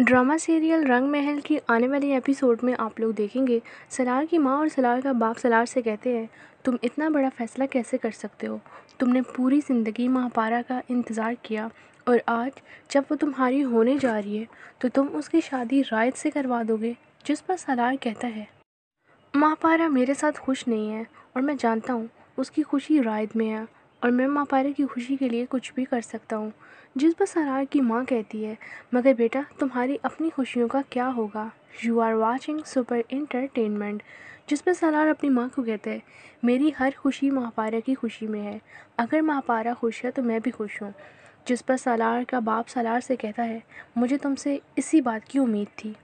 drama serial रंग महल की आने वाली एपिसोड में आप लोग देखेंगे सलार की माँ और सलार का बाप सलार से कहते हैं तुम इतना बड़ा फ़ैसला कैसे कर सकते हो तुमने पूरी ज़िंदगी महापारा का इंतज़ार किया और आज जब वो तुम्हारी होने जा रही है तो तुम उसकी शादी रायत से करवा दोगे जिस पर सलार कहता है महापारा मेरे साथ खुश नहीं है और मैं जानता हूँ उसकी खुशी रायत में है और मैं माँ की खुशी के लिए कुछ भी कर सकता हूँ जिस पर सरार की माँ कहती है मगर बेटा तुम्हारी अपनी खुशियों का क्या होगा you are watching super entertainment जिस पर सरार अपनी माँ को कहते हैं मेरी हर खुशी महापारा की खुशी में है अगर महापारा खुश है तो मैं भी खुश हूँ जिस पर सलार का बाप सलार से कहता है मुझे तुमसे इसी बात की उम्मीद थी